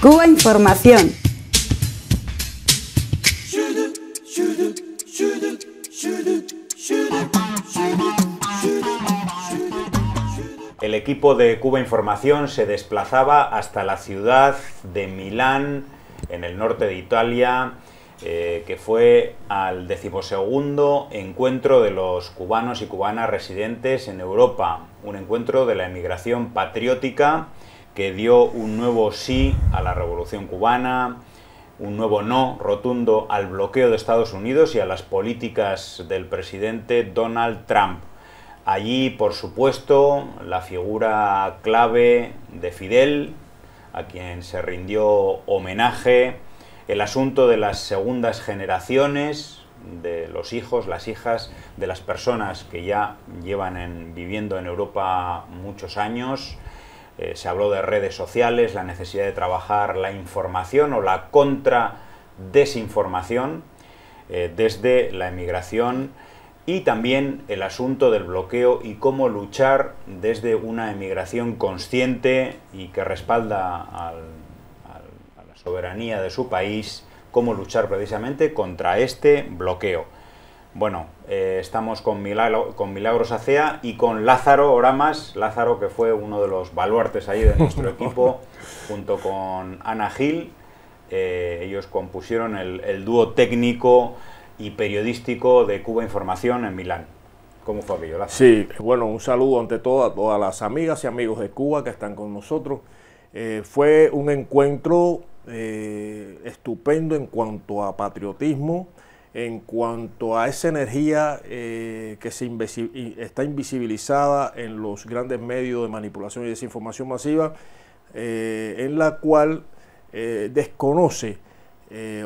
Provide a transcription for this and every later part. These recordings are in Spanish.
Cuba Información. El equipo de Cuba Información se desplazaba hasta la ciudad de Milán, en el norte de Italia, eh, que fue al decimosegundo encuentro de los cubanos y cubanas residentes en Europa, un encuentro de la emigración patriótica que dio un nuevo sí a la revolución cubana, un nuevo no rotundo al bloqueo de Estados Unidos y a las políticas del presidente Donald Trump. Allí, por supuesto, la figura clave de Fidel, a quien se rindió homenaje, el asunto de las segundas generaciones, de los hijos, las hijas, de las personas que ya llevan viviendo en Europa muchos años, eh, se habló de redes sociales, la necesidad de trabajar la información o la contra-desinformación eh, desde la emigración y también el asunto del bloqueo y cómo luchar desde una emigración consciente y que respalda a la soberanía de su país, cómo luchar precisamente contra este bloqueo. Bueno, eh, estamos con, Milagro, con Milagros Acea y con Lázaro Oramas, Lázaro que fue uno de los baluartes ahí de nuestro equipo, junto con Ana Gil. Eh, ellos compusieron el, dúo técnico y periodístico de Cuba Información en Milán. ¿Cómo fue aquello? Sí, bueno, un saludo ante todo a todas las amigas y amigos de Cuba que están con nosotros. Eh, fue un encuentro estupendo en cuanto a patriotismo, en cuanto a esa energía eh, que está invisibilizada en los grandes medios de manipulación y desinformación masiva, eh, en la cual eh, desconoce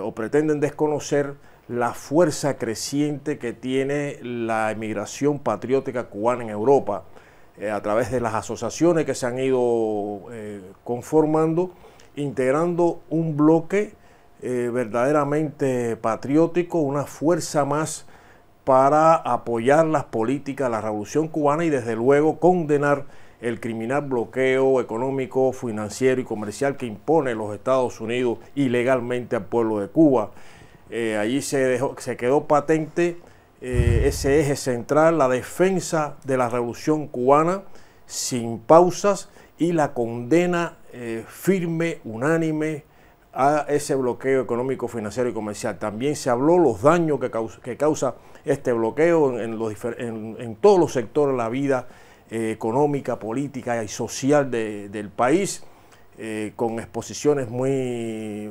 o pretenden desconocer la fuerza creciente que tiene la emigración patriótica cubana en Europa, a través de las asociaciones que se han ido conformando, integrando un bloque eh, verdaderamente patriótico, una fuerza más para apoyar las políticas de la revolución cubana y desde luego condenar el criminal bloqueo económico, financiero y comercial que impone los Estados Unidos ilegalmente al pueblo de Cuba. Eh, allí se, dejó, se quedó patente eh, ese eje central, la defensa de la revolución cubana sin pausas y la condena firme, unánime, a ese bloqueo económico, financiero y comercial. También se habló los daños que causa, este bloqueo en, todos los sectores de la vida eh, económica, política y social del país, eh, con exposiciones muy eh,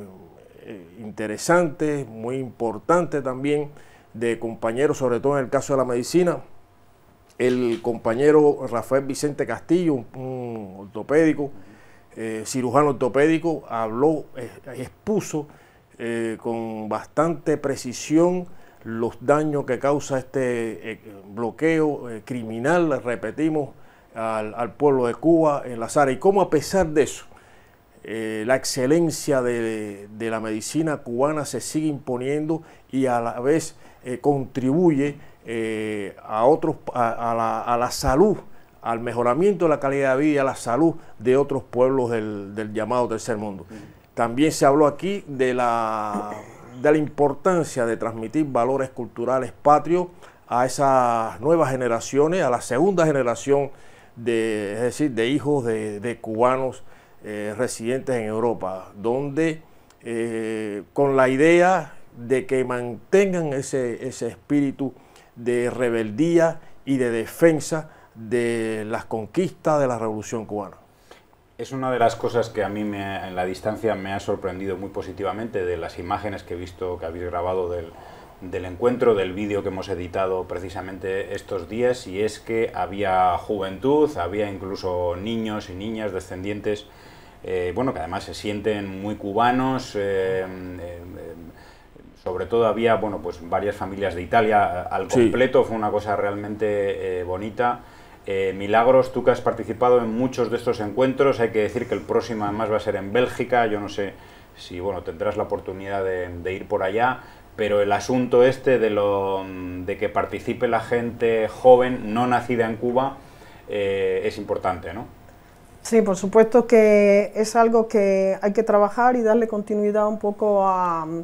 interesantes, muy importantes también, de compañeros, sobre todo en el caso de la medicina. El compañero Rafael Vicente Castillo, un ortopédico, eh, cirujano ortopédico, habló, eh, expuso eh, con bastante precisión los daños que causa este bloqueo criminal, repetimos, al, pueblo de Cuba en la sala. Y cómo a pesar de eso, la excelencia de, la medicina cubana se sigue imponiendo y a la vez contribuye a, otros, la, a la salud al mejoramiento de la calidad de vida y a la salud de otros pueblos del, del llamado tercer mundo. También se habló aquí de la, de la importancia de transmitir valores culturales patrios a esas nuevas generaciones, a la segunda generación de, es decir, de hijos de, cubanos eh, residentes en Europa, donde eh, con la idea de que mantengan ese, ese espíritu de rebeldía y de defensa de las conquistas de la Revolución cubana. Es una de las cosas que a mí en la distancia me ha sorprendido muy positivamente de las imágenes que he visto, que habéis grabado del, del encuentro, del vídeo que hemos editado precisamente estos días, y es que había juventud, había incluso niños y niñas descendientes, eh, bueno, que además se sienten muy cubanos. Eh, eh, sobre todo había, bueno, pues varias familias de Italia al completo, fue una cosa realmente bonita. Eh, Milagros, tú que has participado en muchos de estos encuentros, hay que decir que el próximo además va a ser en Bélgica, yo no sé si bueno, tendrás la oportunidad de, ir por allá, pero el asunto este de, lo, de que participe la gente joven no nacida en Cuba eh, es importante, ¿no? Sí, por supuesto que es algo que hay que trabajar y darle continuidad un poco al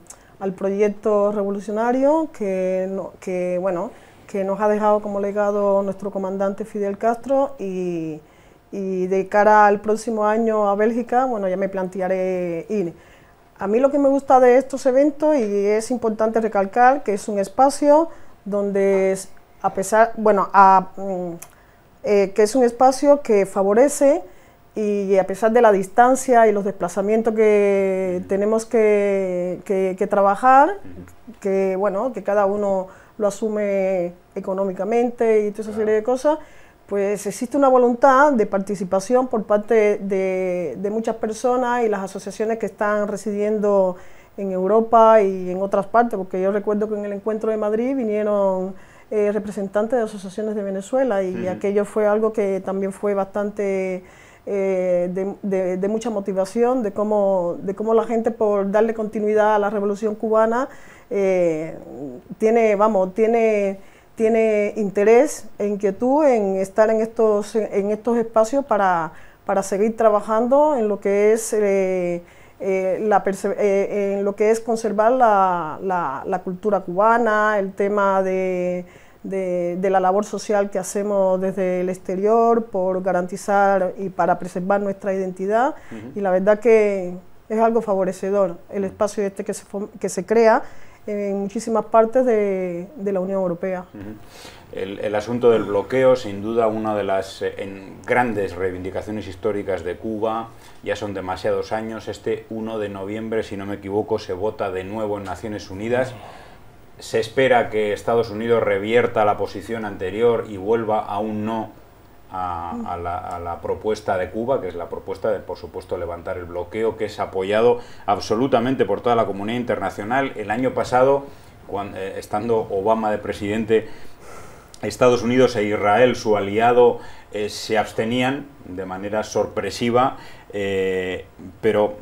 proyecto revolucionario que, que bueno, que nos ha dejado como legado nuestro comandante Fidel Castro y, de cara al próximo año a Bélgica, bueno, ya me plantearé ir. A mí lo que me gusta de estos eventos y es importante recalcar que es un espacio donde, a pesar, bueno, mm, eh, que es un espacio que favorece y a pesar de la distancia y los desplazamientos que tenemos que, que trabajar, que bueno, que cada uno lo asume económicamente y toda esa serie de cosas, pues existe una voluntad de participación por parte de, muchas personas y las asociaciones que están residiendo en Europa y en otras partes, porque yo recuerdo que en el encuentro de Madrid vinieron eh, representantes de asociaciones de Venezuela y aquello fue algo que también fue bastante eh, de, mucha motivación, de cómo, de cómo la gente por darle continuidad a la revolución cubana eh, tiene, vamos, tiene, tiene interés e inquietud en estar en estos, en estos espacios para, seguir trabajando en lo que es... Eh, en lo que es conservar la cultura cubana, el tema de, de, la labor social que hacemos desde el exterior por garantizar y para preservar nuestra identidad y la verdad que es algo favorecedor el espacio este que se, que se crea en muchísimas partes de, la Unión Europea. el, asunto del bloqueo, sin duda, una de las eh, grandes reivindicaciones históricas de Cuba, ya son demasiados años, este 1 de noviembre, si no me equivoco, se vota de nuevo en Naciones Unidas se espera que Estados Unidos revierta la posición anterior y vuelva a un no a, la, propuesta de Cuba, que es la propuesta de, por supuesto, levantar el bloqueo, que es apoyado absolutamente por toda la comunidad internacional. El año pasado, cuando, eh, estando Obama de presidente, Estados Unidos e Israel, su aliado, eh, se abstenían de manera sorpresiva, eh, pero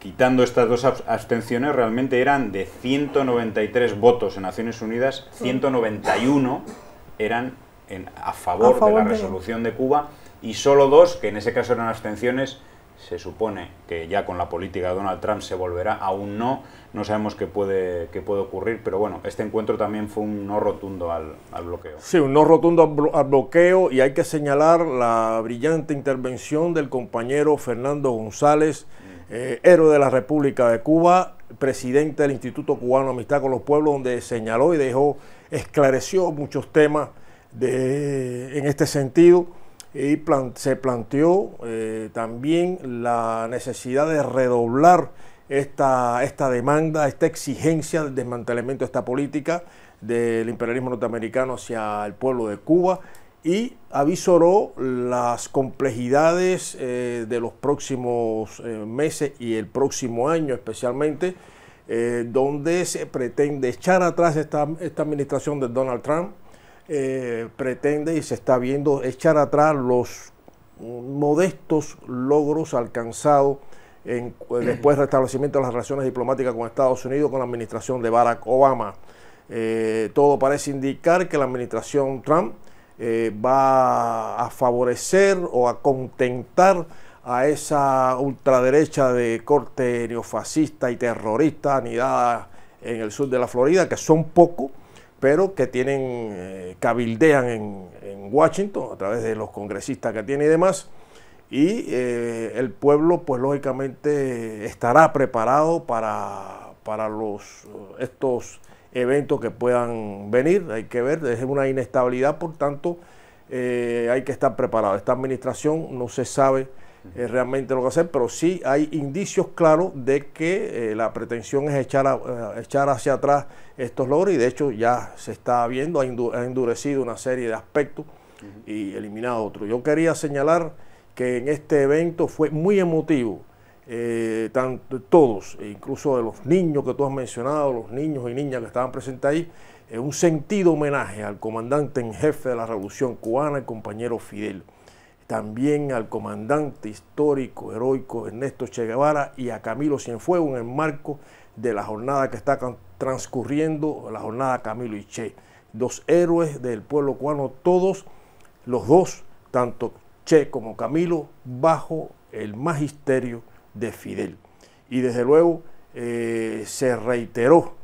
quitando estas dos abstenciones, realmente eran de 193 votos en Naciones Unidas, 191 eran en, a, favor de la resolución de... Cuba y solo dos, que en ese caso eran abstenciones, se supone que ya con la política de Donald Trump se volverá, aún no, no sabemos qué puede, qué puede ocurrir, pero bueno, este encuentro también fue un no rotundo al, bloqueo. Sí, un no rotundo al bloqueo y hay que señalar la brillante intervención del compañero Fernando González, eh, héroe de la República de Cuba, presidente del Instituto Cubano Amistad con los Pueblos, donde señaló y dejó, esclareció muchos temas en este sentido y se planteó eh, también la necesidad de redoblar esta, esta demanda, esta exigencia del desmantelamiento de esta política del imperialismo norteamericano hacia el pueblo de Cuba, y avisoró las complejidades eh, de los próximos eh, meses y el próximo año especialmente, eh, donde se pretende echar atrás esta, administración de Donald Trump, pretende y se está viendo echar atrás los modestos logros alcanzados después del restablecimiento de las relaciones diplomáticas con Estados Unidos con la administración de Barack Obama. todo parece indicar que la administración Trump eh, va a favorecer o a contentar a esa ultraderecha de corte neofascista y terrorista anidada en el sur de la Florida, que son pocos, pero que tienen, eh, cabildean en, Washington a través de los congresistas que tiene y demás. Y eh, el pueblo, pues lógicamente, estará preparado para, los, estos eventos que puedan venir. Hay que ver, es una inestabilidad, por tanto, eh, hay que estar preparado. Esta administración no se sabe eh, realmente lo que hacer, pero sí hay indicios claros de que eh, la pretensión es echar, echar hacia atrás estos logros y de hecho ya se está viendo, ha, endurecido una serie de aspectos y eliminado otros. Yo quería señalar que en este evento fue muy emotivo eh, tanto, todos, e incluso de los niños que tú has mencionado, los niños y niñas que estaban presentes ahí, eh, un sentido homenaje al comandante en jefe de la Revolución Cubana, el compañero Fidel. También al comandante histórico, heroico Ernesto Che Guevara y a Camilo Cienfuegos en el marco de la jornada que está transcurriendo, la jornada Camilo y Che. Dos héroes del pueblo cubano, todos los dos, tanto Che como Camilo, bajo el magisterio de Fidel. Y desde luego eh, se reiteró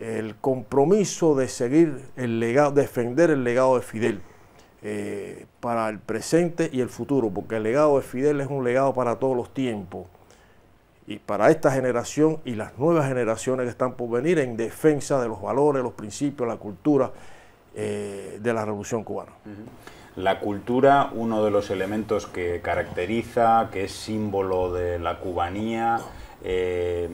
el compromiso de seguir el legado, defender el legado de Fidel eh, para el presente y el futuro, porque el legado de Fidel es un legado para todos los tiempos y para esta generación y las nuevas generaciones que están por venir en defensa de los valores, los principios, la cultura eh, de la Revolución Cubana. La cultura, uno de los elementos que caracteriza, que es símbolo de la cubanía, eh,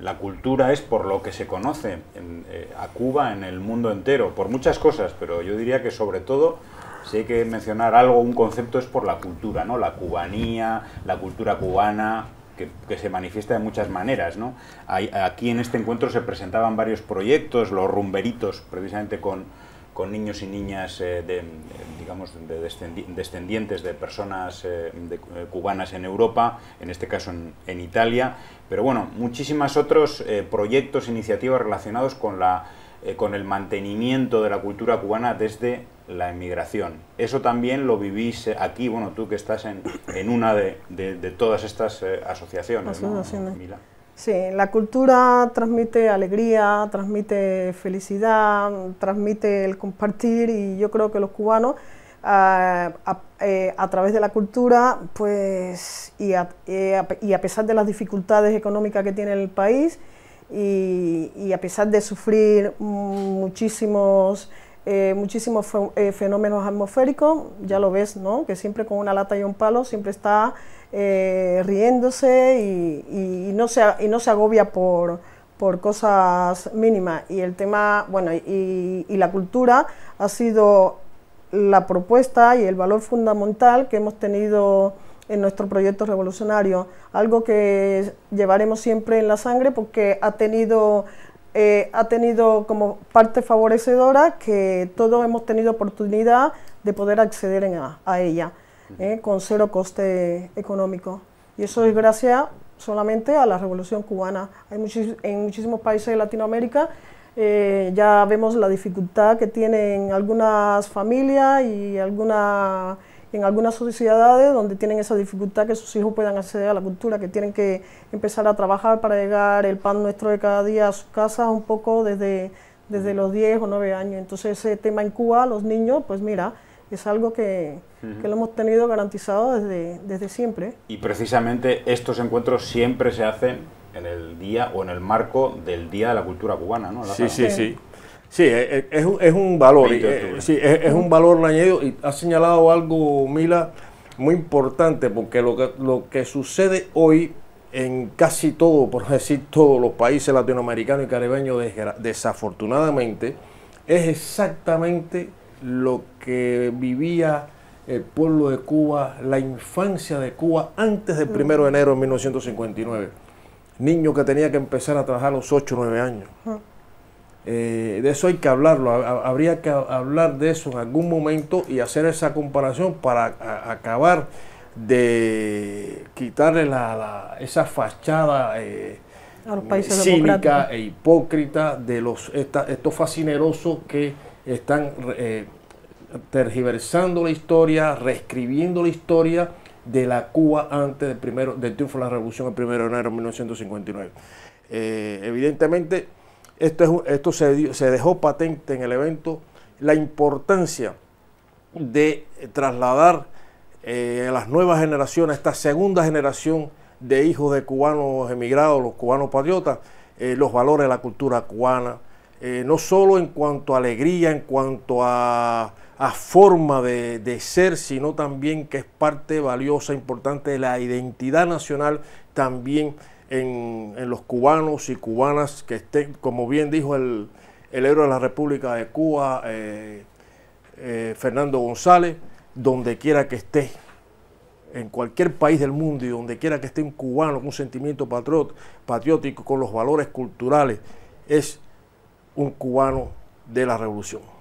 la cultura es por lo que se conoce eh, a Cuba en el mundo entero, por muchas cosas, pero yo diría que sobre todo, si hay que mencionar algo, un concepto es por la cultura, ¿no? La cubanía, la cultura cubana, que, se manifiesta de muchas maneras. ¿no? aquí en este encuentro se presentaban varios proyectos, los rumberitos, precisamente con, con niños y niñas eh, de, digamos, de descendientes de personas eh, eh, cubanas en Europa, en este caso en, Italia, pero bueno, muchísimas otros proyectos, iniciativas relacionados con, la, con el mantenimiento de la cultura cubana desde la emigración. Eso también lo vivís aquí, bueno, tú que estás en, en una de, todas estas asociaciones, Sí, la cultura transmite alegría, transmite felicidad, transmite el compartir y yo creo que los cubanos ah, eh, a, través de la cultura pues eh, y a, pesar de las dificultades económicas que tiene el país y, a pesar de sufrir muchísimos, eh, muchísimos fenómenos atmosféricos, ya lo ves, ¿no? Que siempre con una lata y un palo siempre está eh, riéndose y, no se, agobia por, cosas mínimas. Y el tema, y, la cultura ha sido la propuesta y el valor fundamental que hemos tenido en nuestro proyecto revolucionario, algo que llevaremos siempre en la sangre porque ha tenido, eh, como parte favorecedora que todos hemos tenido oportunidad de poder acceder a ella. ¿eh? con cero coste económico. Y eso es gracias solamente a la revolución cubana. Hay en muchísimos países de Latinoamérica eh, ya vemos la dificultad que tienen algunas familias y alguna, en algunas sociedades donde tienen esa dificultad que sus hijos puedan acceder a la cultura, que tienen que empezar a trabajar para llegar el pan nuestro de cada día a sus casas un poco desde, desde los 10 o 9 años. Entonces ese tema en Cuba, los niños, pues mira, es algo que, lo hemos tenido garantizado desde, desde siempre. Y precisamente estos encuentros siempre se hacen en el día o en el marco del Día de la Cultura Cubana, ¿no? Sí, sí, sí, sí. E, e, es, un, valor, eh, sí, es, un valor añadido y ha señalado algo, Mila, muy importante, porque lo que, lo que sucede hoy en casi todo, por decir todos los países latinoamericanos y caribeños, desafortunadamente, es exactamente lo que vivía el pueblo de Cuba, la infancia de Cuba antes del 1 de enero de 1959. Niño que tenía que empezar a trabajar a los 8 o 9 años. Eh, de eso hay que hablarlo, habría que hablar de eso en algún momento y hacer esa comparación para acabar de quitarle la, esa fachada eh, cínica e hipócrita de los estos fascinerosos que están eh, tergiversando la historia, reescribiendo la historia de la Cuba antes del, primero, del triunfo de la revolución el 1 de enero de 1959. Eh, evidentemente, esto, se, dejó patente en el evento la importancia de trasladar eh, a las nuevas generaciones, a esta segunda generación de hijos de cubanos emigrados, los cubanos patriotas, los valores de la cultura cubana, eh, no solo en cuanto a alegría, en cuanto a, forma de, ser, sino también que es parte valiosa, importante de la identidad nacional también en, los cubanos y cubanas que estén, como bien dijo el, el héroe de la República de Cuba, eh, eh, Fernando González, donde quiera que esté, en cualquier país del mundo y donde quiera que esté un cubano con un sentimiento patriótico, con los valores culturales, es un cubano de la revolución.